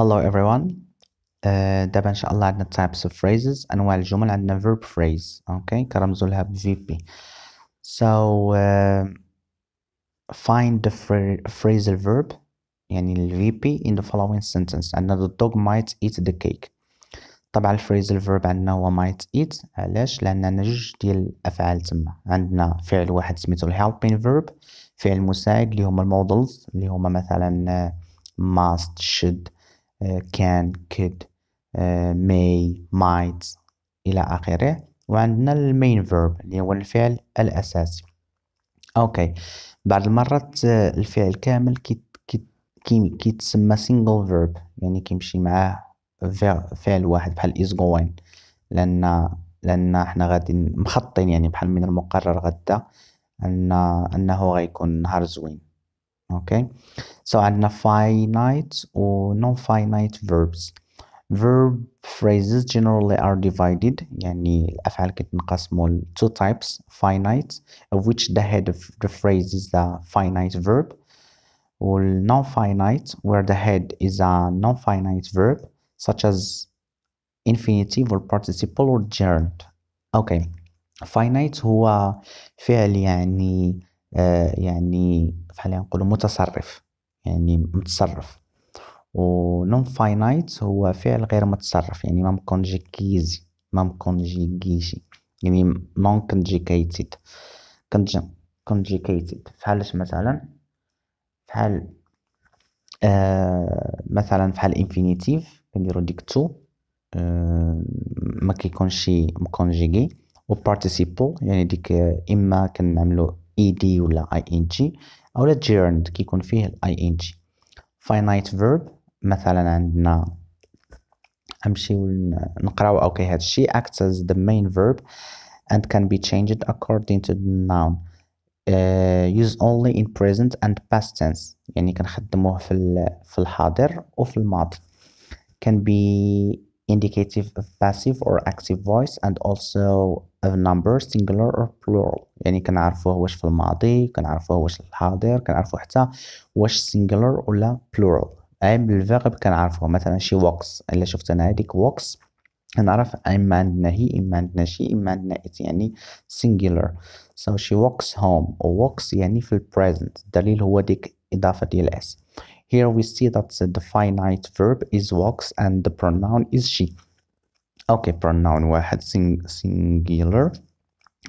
Hello everyone دابا ان شاء الله عندنا types of phrases انواع الجمل عندنا verb phrase اوكي okay. كرمزوا لها ب VP so uh, find the phrasal verb يعني ال VP in the following sentence عندنا the dog might eat the cake طبعا الفريزل verb عندنا هو might eat علاش لان عندنا جوج ديال الافعال تما عندنا فعل واحد سميتو الهيلبين verb فعل مساعد اللي هما المودلز اللي هما مثلا must should آه، can could آه، may might إلى آخره وعندنا المين فيرب اللي هو الفعل الأساسي أوكي بعض المرات آه، الفعل كامل كي كيتسمى سينجل فيرب يعني كيمشي معاه فعل واحد بحال is going لأن لأن حنا غادي مخطين يعني بحال من المقرر غدا أن أنه غيكون نهار زوين okay so عندنا finite or non-finite verbs verb phrases generally are divided يعني الأفعال two types finite of which the head of the phrase is a finite verb or non-finite where the head is a non-finite verb such as infinitive or participle or gerund okay finite هو فعل يعني آه، يعني خلينا نقولوا متصرف يعني متصرف و نون فاينايت هو فعل غير متصرف يعني ما مكونجي كيزي ما مكونجي كيشي يعني نون كونجيكيتد كونجيكيتد فحال مثلا فحال آه مثلا فحال انفينيتيف كنديرو ديك تو آه ما كيكونش مكونجيكي و بارتيسيبو يعني ديك اما كنعملو اي دي ولا اي ان جي اولا جيرند كيكون فيه الاي ان جي فاينايت فيرب مثلا عندنا نمشيو نقراو اوكي هذا الشيء acts as the main verb and can be changed according to the noun uh, used only in present and past tense يعني كنخدموه في في الحاضر وفي الماضي can be indicative of passive or active voice and also of number singular or plural يعني كنعرفوه واش في الماضي كنعرفوه واش في الحاضر كنعرفو حتى واش singular ولا plural ايم بالفيرب كنعرفوه مثلا شي walks الا شفت انا هذيك walks كنعرف اما عندنا هي اما عندنا شي اما عندنا ات يعني singular so she walks home و walks يعني في present الدليل هو ديك اضافه ديال اس Here we see that the finite verb is walks and the pronoun is she. Okay, pronoun واحد singular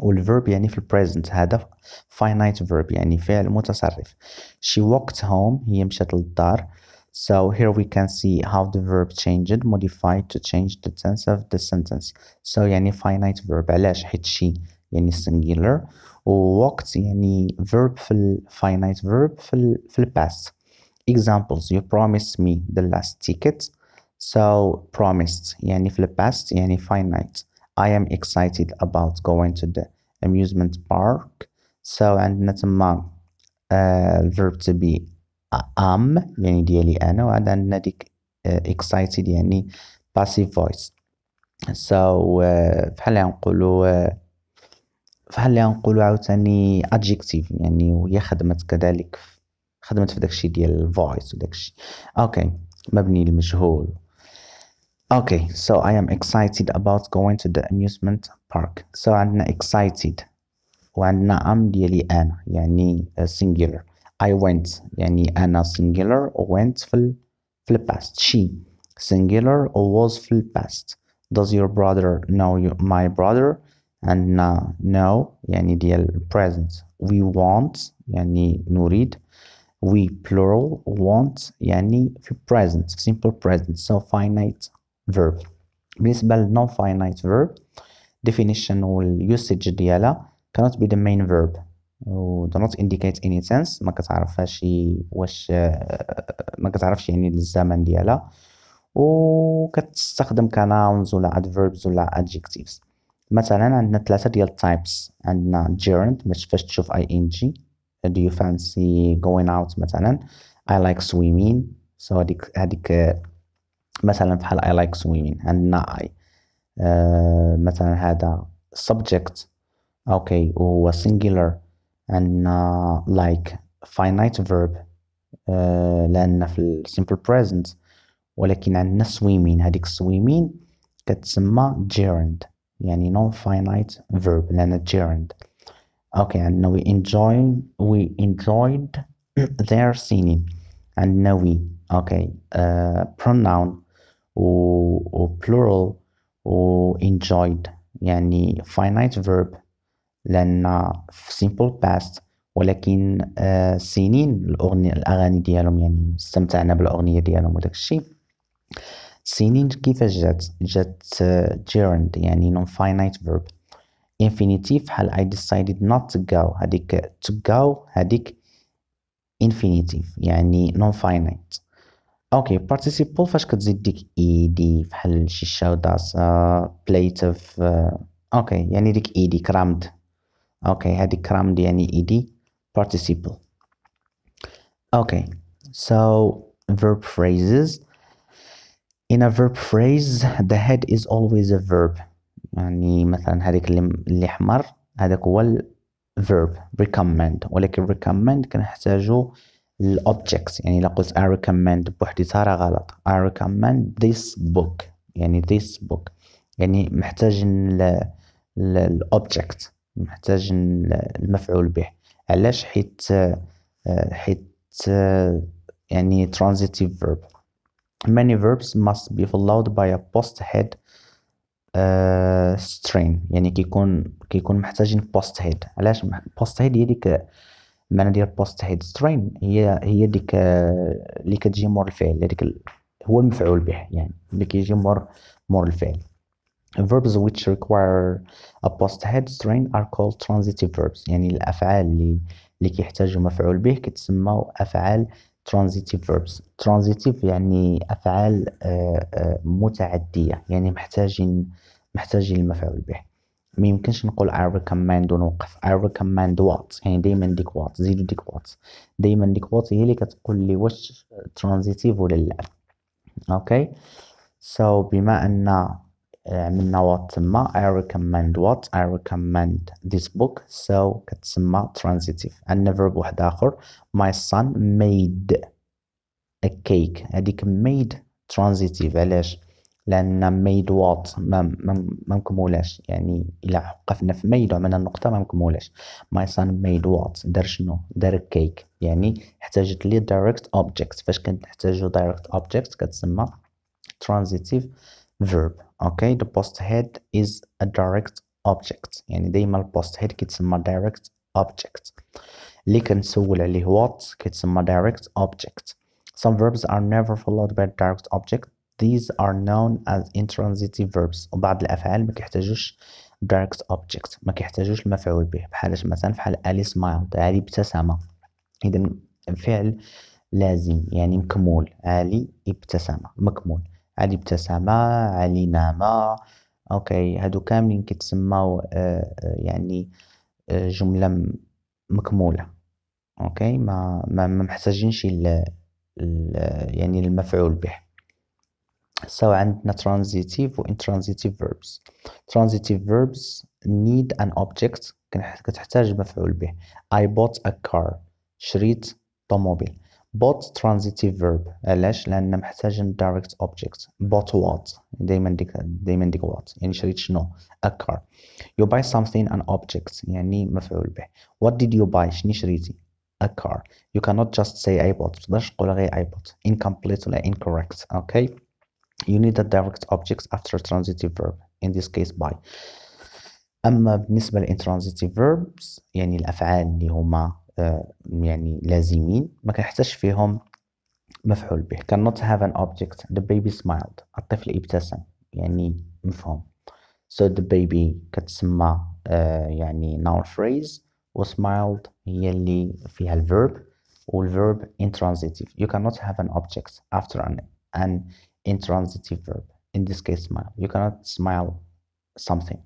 والverb يعني في had هذا finite verb يعني فعل متصرف she walked home هي مشات للدار So here we can see how the verb changed modified to change the tense of the sentence. So يعني finite verb علاش حيت she يعني singular و walked يعني verb في finite verb في في past examples you promised me the last ticket so promised yani في the past يعني finite I am excited about going to the amusement park so and عندنا تما uh, verb to be am yani ديالي أنا and عندنا uh, excited yani passive voice so uh, بحال غنقولوا uh, بحال اللي عاوتاني adjective يعني وهي خدمت كذلك في خدمت في داكشي ديال الفويس وداكشي اوكي مبني المجهول اوكي سو اي ام اكسايتد اباوت جوينغ تو ذا اميوزمنت بارك سو عندنا اكسايتد وعندنا ام ديالي انا يعني سينجولر اي went يعني انا سينجولر went في ال في الباست شي singular or was في الباست does your brother know your, my brother عندنا no يعني ديال present we want يعني نريد we plural want يعني في present simple present so finite verb بالنسبة لل non finite verb definition وال usage ديالها cannot be the main verb و do not indicate any sense ما كتعرفهاش واش ما كتعرفش يعني الزمن ديالها و كتستخدم كناونز ولا adverbs ولا adjectives مثلا عندنا ثلاثة ديال types عندنا gerund باش تشوف ing do you fancy going out مثلا I like swimming so هذيك هذيك مثلا بحال I like swimming عندنا I uh, مثلا هذا subject اوكي okay. وهو singular عندنا like finite verb uh, لان في ال simple present ولكن عندنا swimming هذيك swimming كتسمى gerund يعني non finite verb لان gerund اوكي عندنا we enjoyed we enjoyed their سينين عندنا وي اوكي uh, pronoun و, و plural و enjoyed يعني finite verb لأن في uh, simple past ولكن uh, سنين الأغنية الأغاني ديالهم يعني استمتعنا بالأغنية ديالهم وداك الشيء سنين كيفاش جات جات gerund يعني non finite verb infinitive هل I decided not to go هذيك eh, to go هذيك infinitive يعني non finite Okay. participle فاش كتزيد ديك اي دي بحال شي شاوداس بليت اوف اوكي يعني ديك اي دي crammed okay هذيك كرامد يعني اي دي participle Okay. so verb phrases in a verb phrase the head is always a verb يعني مثلا هذيك اللي اللي احمر هذاك هو الفيرب ريكومند ولكن ريكومند كنحتاجو الاوبجيكت يعني الا قلت I recommend بوحديتها راه غلط I recommend this book يعني this book يعني محتاج الاوبجيكت محتاج المفعول به علاش حيت حيت يعني transitive verb many verbs must be followed by a post head سترين آه، يعني كيكون كيكون محتاجين بوست هيد علاش بوست هيد هي ديك معنى ديال بوست هيد سترين هي هي ديك اللي كتجي مور الفعل هذيك هو المفعول به يعني اللي كيجي مور مور الفعل verbs which require a post head strain are called transitive verbs يعني الافعال اللي اللي كيحتاجوا مفعول به كتسمى افعال transitive verbs transitive يعني أفعال آه، آه، متعدية يعني محتاجين محتاجين المفعول به ما يمكنش نقول I recommend ونوقف I recommend what يعني دايما ديك what زيدو ديك what دايما ديك what هي اللي كتقول لي واش transitive ولا لا اوكي okay. so بما ان عملنا وات تما I recommend what I recommend this book so كتسمى transitive عندنا verb واحد آخر my son made a cake هذيك made transitive علاش لأن made what ما ما مكمولاش يعني إلا وقفنا في made وعملنا النقطة ما مكمولاش my son made what دار شنو دار cake يعني احتاجت لي direct object فاش كنت نحتاجو direct object كتسمى transitive verb Okay, the post head is a direct object يعني دايما البوست هيد كيتسمى direct object اللي كنسول عليه what كيتسمى direct object some verbs are never followed by direct object these are known as intransitive verbs وبعض الافعال ما كيحتاجوش direct object ما كيحتاجوش المفعول به بحال مثلا في حال Alice smiled علي ابتسم اذا فعل لازم يعني مكمول علي ابتسم مكمول علي ابتسامة علي نامة اوكي هادو كاملين كيتسماو آه، آه، يعني آه، جمله مكموله اوكي ما ما, ما محتاجينش ال يعني المفعول به سو عندنا ترانزيتيف و انترانزيتيف فيربس ترانزيتيف فيربس نيد ان اوبجيكت كتحتاج مفعول به I bought a car شريت طوموبيل بوت ترانزيتيف فيرب علاش لان محتاج دايركت اوبجيكت بوت وات دائما ديك دائما ديك وات يعني شريت شنو ا كار يو باي something ان اوبجيكت يعني مفعول به وات ديد يو باي شني شريتي a car you cannot just say I bought تقدرش تقول غير I bought incomplete ولا incorrect okay you need a direct object after transitive verb in this case by أما بالنسبة للintransitive verbs يعني الأفعال اللي هما يعني لازمين ما كنحتاجش فيهم مفعول به can not have an object the baby smiled الطفل ابتسم يعني مفهوم so the baby كتسمى uh, يعني noun phrase و smiled هي اللي فيها الverb والverb intransitive you cannot have an object after an, an intransitive verb in this case smile you cannot smile something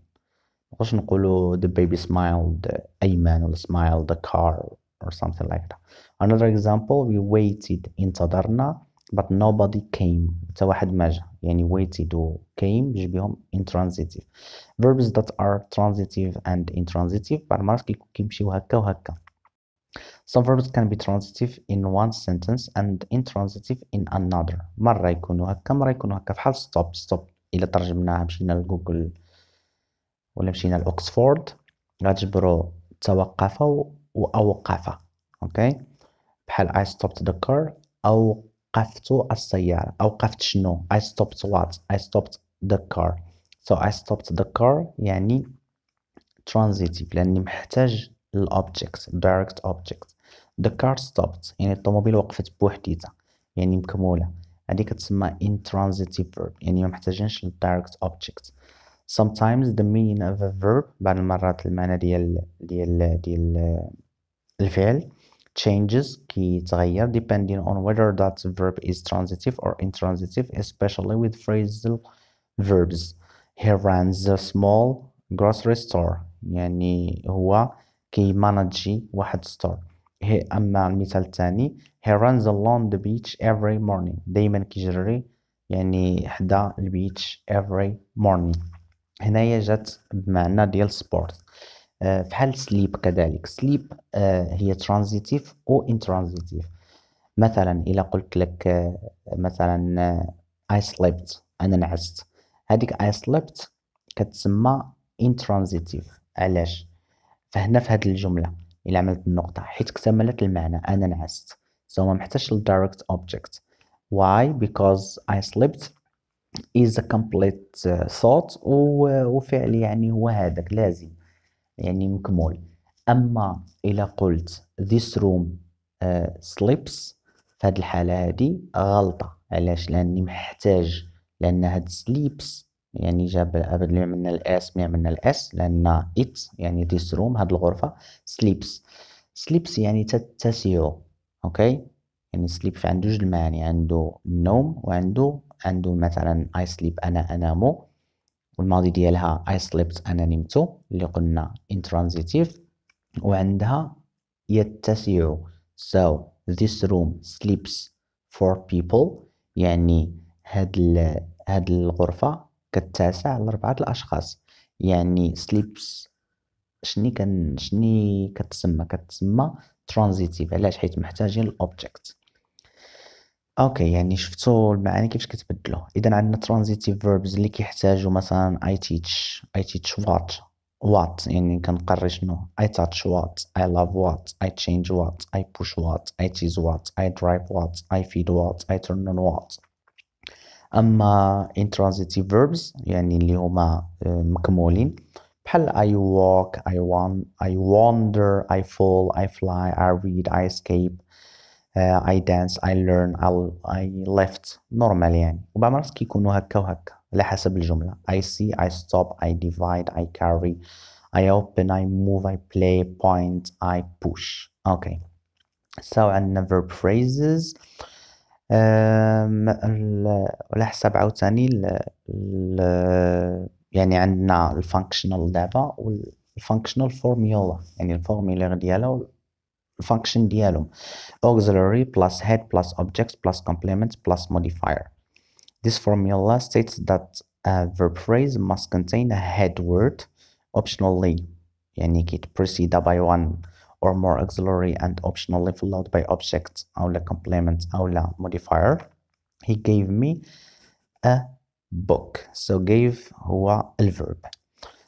نقولش نقولوا the baby smiled أيمن ولا smiled the car or something like that. Another example, we waited تدرنا but nobody came حتى واحد ما جا يعني waited و came بجوج بهم intransitive verbs that are transitive and intransitive بعض المرات كيمشيو هكا وهكا some verbs can be transitive in one sentence and intransitive in another مرة يكونوا هكا مرة يكونوا هكا بحال stop stop إلا ترجمناها مشينا لجوجل ولا مشينا لأوكسفورد غتجبرو توقفوا وأوقف أوكي بحال I stopped the car أوقفت السيارة أوقفت شنو I stopped what I stopped the car so I stopped the car يعني transitive لأني محتاج ال الأوبجيكت direct object the car stopped يعني الطوموبيل وقفت بوحديتها يعني مكمولة هذه كتسمى intransitive verb يعني ما محتاجينش ال direct object sometimes the meaning of a verb بعض المرات المعنى ديال ديال ديال الفعل changes depending on whether that verb is transitive or intransitive especially with phrasal verbs he runs a small grocery store يعني هو كيمانجي واحد ستور هي اما المثال الثاني he runs along the beach every morning دائما كيجري يعني حدا البيتش every morning هنايا جات بمعنى ديال سبورت آه، فحال سليب كذلك سليب آه، هي ترانزيتيف او انترانزيتيف مثلا الا قلت لك آه، مثلا اي سليبت انا نعست هذيك اي سليبت كتسمى انترانزيتيف علاش فهنا في هذه الجمله الا عملت النقطه حيت اكتملت المعنى انا نعست سو ما محتاجش الدايركت اوبجكت واي بيكوز i slept is a complete uh, thought وفعل يعني هو هذاك لازم يعني مكمول اما الا قلت this room uh, sleeps في هذه الحاله هذه غلطه علاش لاني محتاج لان هاد sleeps يعني جاب اللي عملنا الاس من عملنا الاس لان ات يعني this room هاد الغرفه sleeps sleeps يعني تتسيع اوكي يعني sleep عنده جوج المعاني عنده النوم وعنده عنده مثلا I sleep أنا أنام والماضي ديالها I slept أنا نمت اللي قلنا intransitive وعندها يتسع so this room sleeps for people يعني هاد ال... هاد الغرفة كتسع لأربعة الأشخاص يعني sleeps شني كان شني كتسمى كتسمى transitive علاش حيت محتاجين الاوبجيكت اوكي يعني شفتوا المعاني كيفاش كتبدلوا اذا عندنا ترانزيتيف فيربز اللي كيحتاجوا مثلا اي تيتش اي تيتش وات وات يعني كنقري شنو اي تاتش وات اي لاف وات اي تشينج وات اي بوش وات اي تيز وات اي درايف وات اي فيد وات اي تيرن اون وات اما intransitive فيربز يعني اللي هما آه، مكمولين بحال اي ووك اي وان اي wander اي فول اي فلاي اي ريد اي اسكيب اي دانس اي ليرن اي ليفت نورمال يعني وبعض المرات كيكونوا هكا وهكا على حسب الجمله اي سي اي ستوب اي ديفايد اي كاري اي اوبن اي موف اي بلاي بوينت اي بوش اوكي سو عندنا verb phrases على حسب عاوتاني يعني عندنا الفانكشنال دابا والفانكشنال فورميولا يعني الفورميولير ديالها function Dialum, auxiliary plus head plus objects plus complement plus modifier this formula states that a verb phrase must contain a head word optionally يعني it preceded by one or more auxiliary and optionally followed by objects aula لا complement أو modifier he gave me a book so gave هو الverb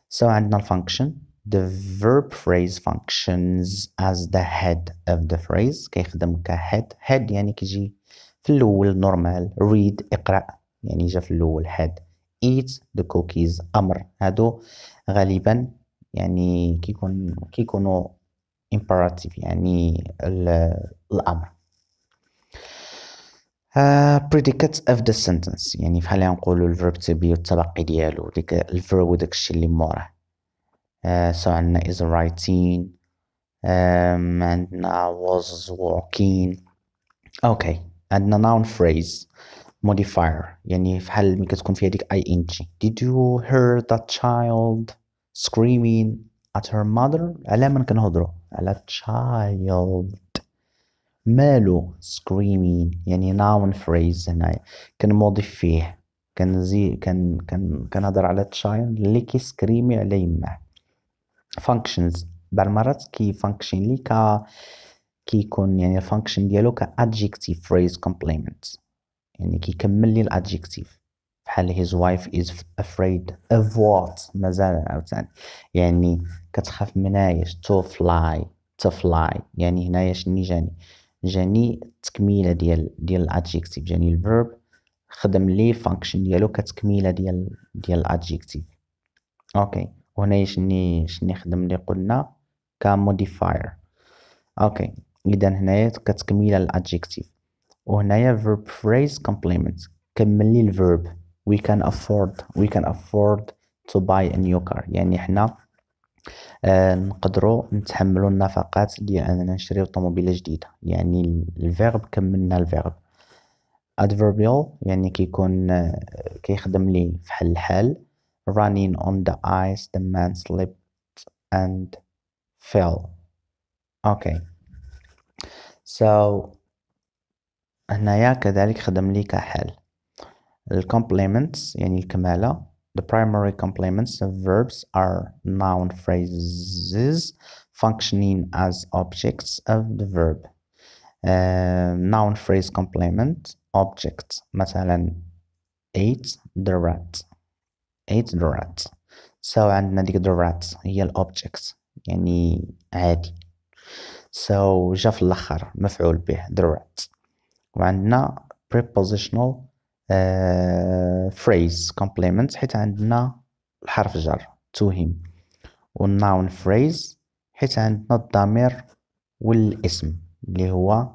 so now function the verb phrase functions as the head of the phrase كيخدم ك head يعني كيجي في الاول نورمال read اقرا يعني جا في الاول head eat the cookies امر هادو غالبا يعني كيكون كيكونوا imperative يعني الامر Uh, آه، predicate of the sentence يعني فحال نقولوا الفيرب تبي التلقي ديالو ديك الفيرب وداك الشيء اللي موراه Uh, so عندنا is writing um, and I was walking okay عندنا noun phrase modifier يعني في حال ممكن فيها ديك اي ان جي did you hear that child screaming at her mother على من كنهضروا على child مالو screaming يعني noun phrase هنا كنمضي فيه كنزي كن كن كنهضر على child اللي كيسكريمي على يماه functions المرات كي فانكشن لي ك كيكون يعني الفانكشن ديالو ك adjective phrase complement يعني يكمل لي الادجكتيف بحال his wife is afraid of what مازال عاوتاني يعني كتخاف من ايش to fly to fly يعني هنايا شني جاني جاني تكميلة ديال ديال الادجكتيف جاني الفيرب خدم لي فانكشن ديالو كتكميله ديال ديال الادجكتيف اوكي okay. وهنايا شني شني خدم اللي قلنا كموديفاير اوكي اذا هنايا كتكميله الادجكتيف وهنايا verb phrase كومبليمنت كمل لي الفيرب وي كان افورد وي كان افورد تو باي a new كار يعني حنا آه نقدروا نتحملوا النفقات ديال اننا نشريو طوموبيله جديده يعني الفيرب كملنا الفيرب adverbial يعني كيكون آه، كيخدم لي فحال الحال running on the ice, the man slipped and fell. Okay. So هنايا كذلك خدم لي كحال The complements يعني الكمالة the primary complements of verbs are noun phrases functioning as objects of the verb uh, noun phrase complement object مثلا ate the rat 8 سو so عندنا ديك درات هي الاوبجيكت يعني عادي سو so جا في الاخر مفعول به درات وعندنا prepositional uh, phrase complement حيت عندنا الحرف جر to him والnoun phrase حيت عندنا الضمير والاسم اللي هو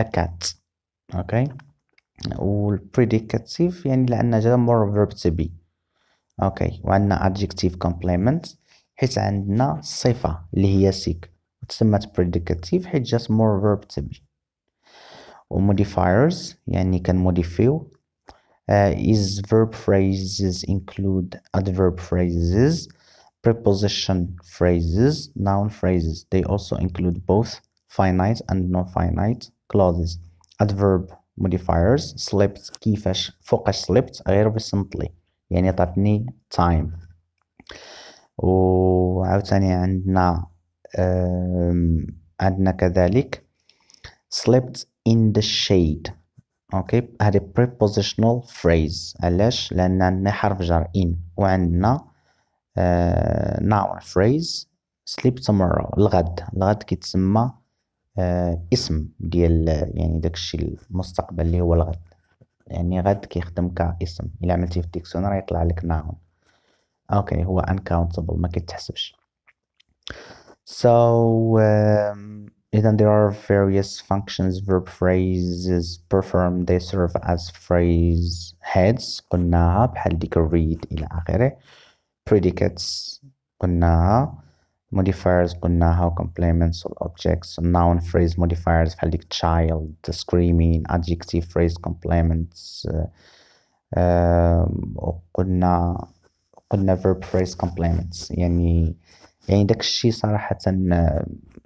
a cat اوكي okay. والبريديكاتيف يعني لان جا مور فيرب to be اوكي وعندنا adjective complement حيت عندنا صفة اللي هي seek وتسمت predictive حيت جات more verb تبي و modifiers يعني can modify. Uh, is verb phrases include adverb phrases preposition phrases noun phrases they also include both finite and non-finite clauses adverb modifiers slipped كيفاش فوقاش slipped غير recently يعني تعطيني تايم وعاوتاني عندنا عندنا كذلك slept in the shade اوكي هذه prepositional phrase علاش لان عندنا حرف جر in وعندنا آه، noun phrase sleep tomorrow الغد الغد كيتسمى آه، اسم ديال يعني داكشي المستقبل اللي هو الغد يعني غاد كيخدم كاسم الا عملتي في الديكسيونير يطلع لك ناون اوكي هو uncountable ما كيتحسبش so um, then there are various functions verb phrases perform they serve as phrase heads قلناها بحال ديك read الى اخره predicates قلناها modifiers قلناها complements والobjects noun phrase modifiers بحال ديك child screaming adjective phrase complements وقلنا uh, قلنا um, verb phrase complements يعني يعني داك الشيء صراحة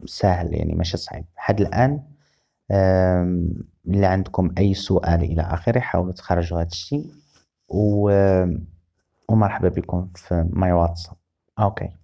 سهل يعني ماشي صعيب حد الآن اللي عندكم أي سؤال إلى آخره حاولوا تخرجوا هذا الشيء و ومرحبا بكم في ماي واتساب أوكي